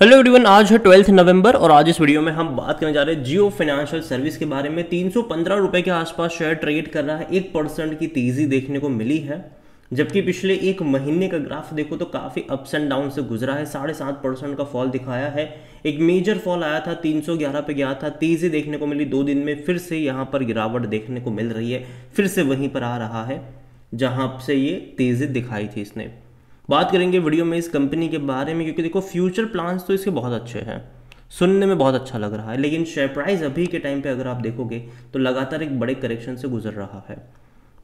hello everyone आज है twelfth नवंबर और आज इस वीडियो में हम बात करने जा रहे हैं जियो फाइनेंशियल सर्विस के बारे में तीन रुपये के आसपास शेयर ट्रेड कर रहा है एक परसेंट की तेजी देखने को मिली है जबकि पिछले एक महीने का ग्राफ देखो तो काफ़ी अप्स एंड डाउन से गुजरा है साढ़े सात परसेंट का फॉल दिखाया है एक मेजर फॉल आया था 311 पे गया था तेज़ी देखने को मिली दो दिन में फिर से यहाँ पर गिरावट देखने को मिल रही है फिर से वहीं पर आ रहा है जहाँ से ये तेज़ी दिखाई थी इसने बात करेंगे वीडियो में इस कंपनी के बारे में क्योंकि देखो फ्यूचर प्लान्स तो इसके बहुत अच्छे हैं सुनने में बहुत अच्छा लग रहा है लेकिन शेयर प्राइस अभी के टाइम पे अगर आप देखोगे तो लगातार एक बड़े करेक्शन से गुजर रहा है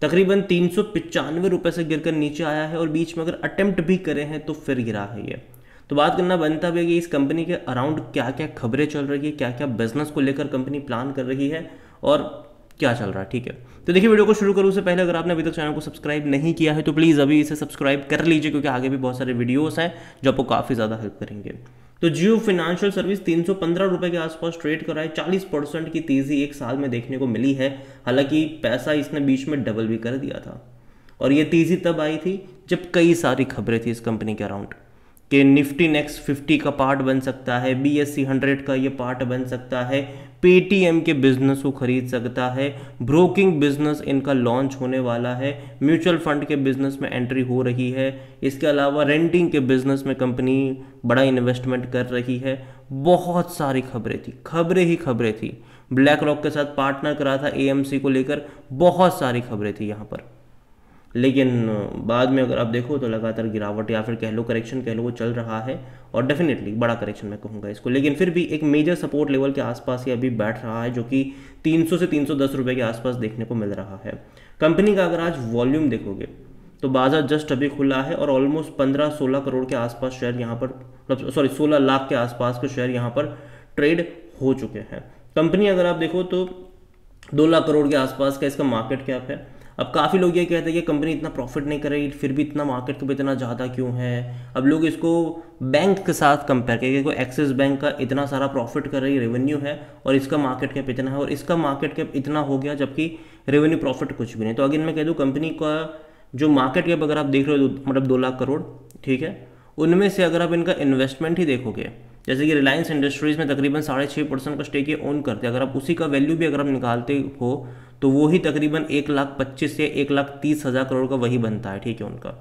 तकरीबन तीन सौ पचानवे रुपये से कर नीचे आया है और बीच में अगर अटेम्प्ट भी करे हैं तो फिर गिरा है ये तो बात करना बनता भी है कि इस कंपनी के अराउंड क्या क्या खबरें चल रही है क्या क्या बिजनेस को लेकर कंपनी प्लान कर रही है और क्या चल रहा है ठीक है तो देखिए वीडियो को शुरू करूँ से पहले अगर आपने अभी तक चैनल को सब्सक्राइब नहीं किया है तो प्लीज़ अभी इसे सब्सक्राइब कर लीजिए क्योंकि आगे भी बहुत सारे वीडियोस हैं जो आपको काफ़ी ज़्यादा हेल्प करेंगे तो जियो फिनेंशियल सर्विस तीन सौ के आसपास ट्रेड कर कराए 40 परसेंट की तेज़ी एक साल में देखने को मिली है हालांकि पैसा इसने बीच में डबल भी कर दिया था और ये तेज़ी तब आई थी जब कई सारी खबरें थी इस कंपनी के अराउंड कि निफ्टी नेक्स्ट 50 का पार्ट बन सकता है बी एस का ये पार्ट बन सकता है पेटीएम के बिजनेस को खरीद सकता है ब्रोकिंग बिजनेस इनका लॉन्च होने वाला है म्यूचुअल फंड के बिजनेस में एंट्री हो रही है इसके अलावा रेंटिंग के बिजनेस में कंपनी बड़ा इन्वेस्टमेंट कर रही है बहुत सारी खबरें थी खबरें ही खबरें थी ब्लैक रॉक के साथ पार्टनर करा था एएमसी को लेकर बहुत सारी खबरें थी यहाँ पर लेकिन बाद में अगर आप देखो तो लगातार गिरावट या फिर कह लो करेक्शन कह लो वो चल रहा है और डेफिनेटली बड़ा करेक्शन मैं कहूँगा इसको लेकिन फिर भी एक मेजर सपोर्ट लेवल के आसपास ये अभी बैठ रहा है जो कि 300 से 310 रुपए के आसपास देखने को मिल रहा है कंपनी का अगर आज वॉल्यूम देखोगे तो बाजार जस्ट अभी खुला है और ऑलमोस्ट पंद्रह सोलह करोड़ के आसपास शेयर यहाँ पर सॉरी मतलब सोलह लाख के आसपास के शेयर यहाँ पर ट्रेड हो चुके हैं कंपनी अगर आप देखो तो दो लाख करोड़ के आसपास का इसका मार्केट कैप है अब काफ़ी लोग ये कहते हैं कि कंपनी इतना प्रॉफिट नहीं कर रही फिर भी इतना मार्केट कैप इतना ज़्यादा क्यों है अब लोग इसको बैंक के साथ कंपेयर करेंगे देखो एक्सिस बैंक का इतना सारा प्रॉफिट कर रही रेवेन्यू है और इसका मार्केट कैप इतना है और इसका मार्केट कैप इतना हो गया जबकि रेवेन्यू प्रॉफिट कुछ भी नहीं तो अगेन मैं कह दूँ कंपनी का जो मार्केट कैप अगर आप देख रहे हो मतलब दो लाख करोड़ ठीक है उनमें से अगर आप इनका इन्वेस्टमेंट ही देखोगे जैसे कि रिलायंस इंडस्ट्रीज़ में तकरीबन साढ़े छः परसेंट का स्टेक ये ओन करते हैं अगर आप उसी का वैल्यू भी अगर आप निकालते हो तो वो ही तकरीबन एक लाख पच्चीस या एक लाख तीस हज़ार करोड़ का वही बनता है ठीक है उनका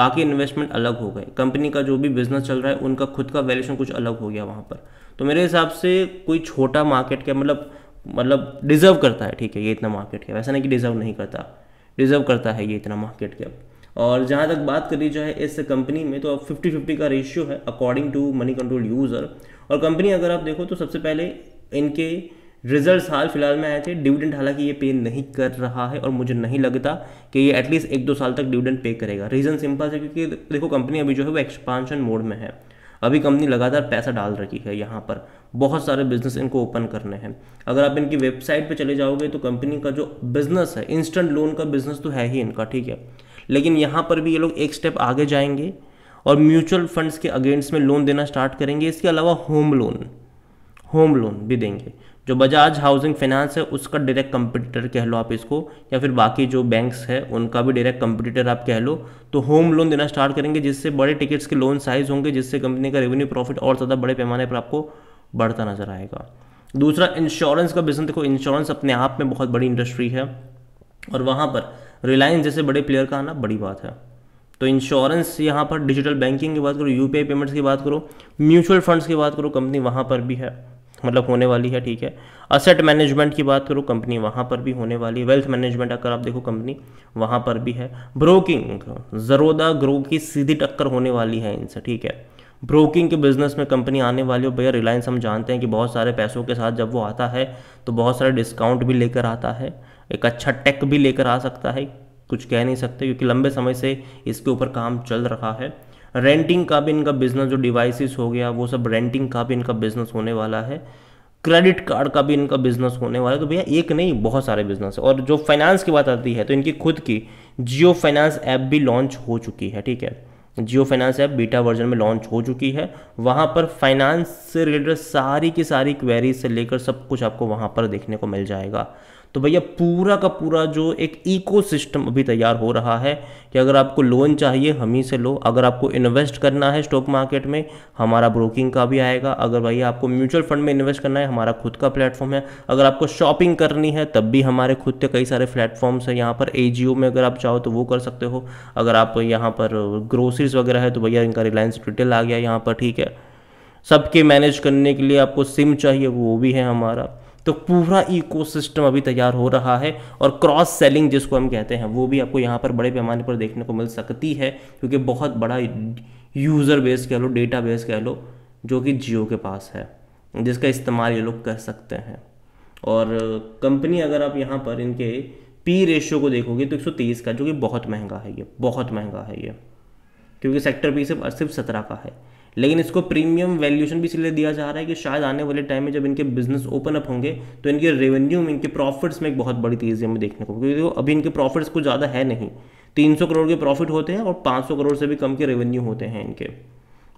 बाकी इन्वेस्टमेंट अलग हो गए कंपनी का जो भी बिजनेस चल रहा है उनका खुद का वैल्यूशन कुछ अलग हो गया वहाँ पर तो मेरे हिसाब से कोई छोटा मार्केट क्या मतलब मतलब डिज़र्व करता है ठीक है ये इतना मार्केट क्या वैसा नहीं कि डिज़र्व नहीं करता डिज़र्व करता है ये इतना मार्केट क्या और जहाँ तक बात करी जाए इस कंपनी में तो अब फिफ्टी फिफ्टी का रेशियो है according to money control user और कंपनी अगर आप देखो तो सबसे पहले इनके रिजल्ट्स हाल फिलहाल में आए थे डिविडेंड हालांकि ये पे नहीं कर रहा है और मुझे नहीं लगता कि ये एटलीस्ट एक दो साल तक डिविडेंड पे करेगा रीज़न सिंपल है क्योंकि देखो कंपनी अभी जो है वो एक्सपांशन मोड में है अभी कंपनी लगातार पैसा डाल रखी है यहाँ पर बहुत सारे बिजनेस इनको ओपन करने हैं अगर आप इनकी वेबसाइट पर चले जाओगे तो कंपनी का जो बिज़नेस है इंस्टेंट लोन का बिज़नेस तो है ही इनका ठीक है लेकिन यहाँ पर भी ये लोग एक स्टेप आगे जाएंगे और म्यूचुअल फंड्स के अगेंस्ट में लोन देना स्टार्ट करेंगे इसके अलावा होम लोन होम लोन भी देंगे जो बजाज हाउसिंग फाइनेंस है उसका डायरेक्ट कंपटीटर कह लो आप इसको या फिर बाकी जो बैंक्स है उनका भी डायरेक्ट कंपटीटर आप कह लो तो होम लोन देना स्टार्ट करेंगे जिससे बड़े टिकट्स के लोन साइज होंगे जिससे कंपनी का रेवेन्यू प्रॉफिट और ज़्यादा बड़े पैमाने पर आपको बढ़ता नजर आएगा दूसरा इंश्योरेंस का बिजनेस देखो इंश्योरेंस अपने आप में बहुत बड़ी इंडस्ट्री है और वहाँ पर रिलायंस जैसे बड़े प्लेयर का आना बड़ी बात है तो इंश्योरेंस यहाँ पर डिजिटल बैंकिंग की बात करो यूपीआई पेमेंट्स की बात करो म्यूचुअल फंड्स की बात करो कंपनी वहाँ पर भी है मतलब होने वाली है ठीक है असेट मैनेजमेंट की बात करो कंपनी वहाँ पर भी होने वाली है वेल्थ मैनेजमेंट अगर आप देखो कंपनी वहाँ पर भी है ब्रोकिंग जरोदा ग्रो की सीधी टक्कर होने वाली है इनसे ठीक है ब्रोकिंग के बिजनेस में कंपनी आने वाली हो भैया रिलायंस हम जानते हैं कि बहुत सारे पैसों के साथ जब वो आता है तो बहुत सारे डिस्काउंट भी लेकर आता है एक अच्छा टेक भी लेकर आ सकता है कुछ कह नहीं सकते क्योंकि लंबे समय से इसके ऊपर काम चल रहा है रेंटिंग का भी इनका बिजनेस जो डिवाइसेस हो गया वो सब रेंटिंग का भी इनका बिजनेस होने वाला है क्रेडिट कार्ड का भी इनका बिजनेस होने वाला है तो भैया एक नहीं बहुत सारे बिजनेस है और जो फाइनेंस की बात आती है तो इनकी खुद की जियो फाइनेंस ऐप भी लॉन्च हो चुकी है ठीक है Jio finance app beta version में लॉन्च हो चुकी है वहाँ पर फाइनेंस से रिलेटेड सारी की सारी क्वेरीज से लेकर सब कुछ आपको वहाँ पर देखने को मिल जाएगा तो भैया पूरा का पूरा जो एक इको अभी तैयार हो रहा है कि अगर आपको लोन चाहिए हम ही से लो अगर आपको इन्वेस्ट करना है स्टॉक मार्केट में हमारा ब्रोकिंग का भी आएगा अगर भैया आपको म्यूचुअल फंड में इन्वेस्ट करना है हमारा खुद का प्लेटफॉर्म है अगर आपको शॉपिंग करनी है तब भी हमारे खुद के कई सारे प्लेटफॉर्म्स हैं यहाँ पर ए में अगर आप चाहो तो वो कर सकते हो अगर आप यहाँ पर ग्रोसरीज वगैरह है तो भैया इनका रिलायंस रिटेल आ गया यहाँ पर ठीक है सबके मैनेज करने के लिए आपको सिम चाहिए वो भी है हमारा तो पूरा इकोसिस्टम अभी तैयार हो रहा है और क्रॉस सेलिंग जिसको हम कहते हैं वो भी आपको यहाँ पर बड़े पैमाने पर देखने को मिल सकती है क्योंकि बहुत बड़ा यूज़र बेस कह लो डेटा बेस कह लो जो कि जियो के पास है जिसका इस्तेमाल ये लोग कर सकते हैं और कंपनी अगर आप यहाँ पर इनके पी रेशियो को देखोगे तो 130 का जो कि बहुत महंगा है ये बहुत महंगा है ये क्योंकि सेक्टर पी सिर्फ सिर्फ सत्रह का है लेकिन इसको प्रीमियम वैल्यूशन भी इसलिए दिया जा रहा है कि शायद आने वाले टाइम में जब इनके बिजनेस ओपन अप होंगे तो इनके रेवेन्यू में इनके प्रॉफिट्स में एक बहुत बड़ी तेज़ी हमें देखने को क्योंकि अभी इनके प्रॉफिट्स कुछ ज़्यादा है नहीं तीन करोड़ के प्रॉफिट होते हैं और पाँच करोड़ से भी कम के रेवेन्यू होते हैं इनके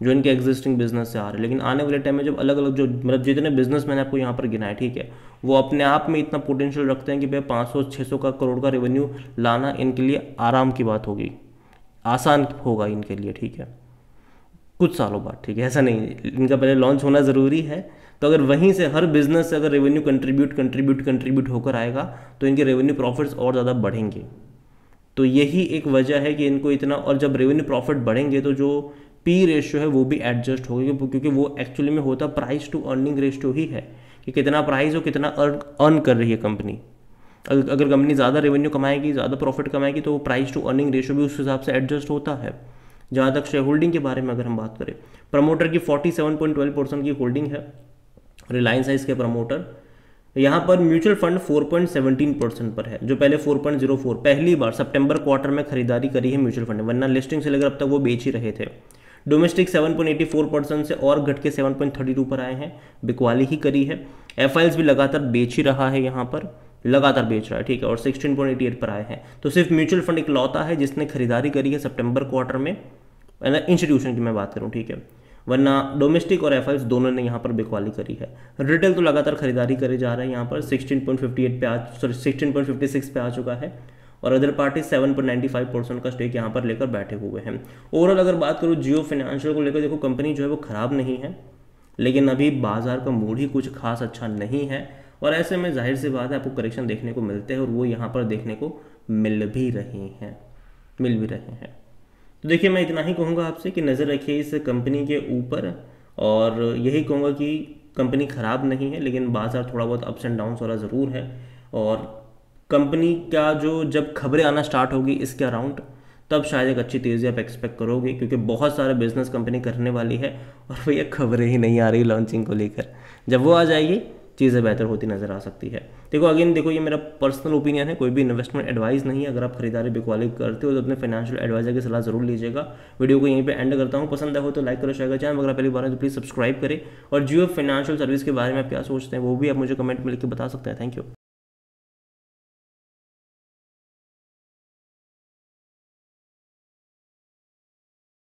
जो इनके एग्जिस्टिंग बिजनेस से आ रहे हैं लेकिन आने वाले टाइम में जब अलग अलग जो मतलब जितने बिजनेस मैंने आपको यहाँ पर गिना है ठीक है वो अपने आप में इतना पोटेंशियल रखते हैं कि भाई पाँच सौ छः सौ का करोड़ का रेवेन्यू लाना इनके लिए आराम की बात होगी आसान होगा इनके लिए ठीक है कुछ सालों बाद ठीक है ऐसा नहीं इनका पहले लॉन्च होना ज़रूरी है तो अगर वहीं से हर बिजनेस से अगर रेवेन्यू कंट्रीब्यूट कंट्रीब्यूट कंट्रीब्यूट होकर आएगा तो इनके रेवेन्यू प्रॉफिट्स और ज़्यादा बढ़ेंगे तो यही एक वजह है कि इनको इतना और जब रेवेन्यू प्रॉफिट बढ़ेंगे तो जो पी रेशियो है वो भी एडजस्ट होगी क्योंकि वो एक्चुअली में होता प्राइस टू अर्निंग रेशियो ही है कि कितना प्राइस और कितना अर्न अर्न कर रही है कंपनी अगर अगर कंपनी ज़्यादा रेवेन्यू कमाएगी ज़्यादा प्रॉफिट कमाएगी तो प्राइस टू अर्निंग रेशियो भी उस हिसाब से एडजस्ट होता है जहाँ तक शेयर होल्डिंग के बारे में अगर हम बात करें प्रमोटर की 47.12 परसेंट की होल्डिंग है रिलायंस है इसके प्रमोटर यहाँ पर म्यूचुअल फंड 4.17 परसेंट पर है जो पहले 4.04 पहली बार सितंबर क्वार्टर में खरीदारी करी है म्यूचुअल फंड वरना लिस्टिंग से लेकर अब तक वो बेच ही रहे थे डोमेस्टिक 7.84 परसेंट से और घट के 7.32 पर आए हैं बिकवाली ही करी है एफ भी लगातार बेच ही रहा है यहाँ पर लगातार बेच रहा है ठीक है और 16.88 पर आए हैं तो सिर्फ म्यूचुअल फंड इकलौता है जिसने खरीदारी करी है सितंबर क्वार्टर में इंस्टीट्यूशन की मैं बात करूँ ठीक है वरना डोमेस्टिक और एफ दोनों ने यहाँ पर बिकवाली करी है रिटेल तो लगातार खरीदारी करे जा रहा है यहाँ पर 16.58 पे आ सॉरी 16.56 पे आ चुका है और अदर पार्टी 7.95 परसेंट का स्टेक यहाँ पर लेकर बैठे हुए हैं ओवरऑल अगर बात करूँ जियो फाइनेंशियल को लेकर देखो कंपनी जो है वो ख़राब नहीं है लेकिन अभी बाजार का मूड ही कुछ खास अच्छा नहीं है और ऐसे में जाहिर सी बात है आपको करेक्शन देखने को मिलते हैं और वो यहाँ पर देखने को मिल भी रहे हैं मिल भी रहे हैं तो देखिए मैं इतना ही कहूँगा आपसे कि नज़र रखिए इस कंपनी के ऊपर और यही कहूँगा कि कंपनी ख़राब नहीं है लेकिन बाज़ार थोड़ा बहुत अप्स एंड डाउन वाला ज़रूर है और कंपनी का जो जब खबरें आना स्टार्ट होगी इसके अराउंड तब शायद एक अच्छी तेज़ी आप एक्सपेक्ट करोगे क्योंकि बहुत सारे बिजनेस कंपनी करने वाली है और भैया खबरें ही नहीं आ रही लॉन्चिंग को लेकर जब वो आ जाएगी चीज़ें बेहतर होती नज़र आ सकती है देखो अगेन देखो ये मेरा पर्सनल ओपिनियन है कोई भी इन्वेस्टमेंट एडवाइस नहीं है अगर आप खरीदारी बिकवाली करते हो तो अपने फाइनेंशियल एडवाइजर की सलाह जरूर लीजिएगा वीडियो को यहीं पर एंड करता हूँ पसंद आए तो लाइक करो शेयर चैनल अगर पहली बार है तो प्लीज़ सब्सक्राइब करें और जियो फाइनेंशियल सर्विस के बारे में आप क्या सोचते हैं वो भी आप मुझे कमेंट में लिख के बता सकते हैं थैंक यू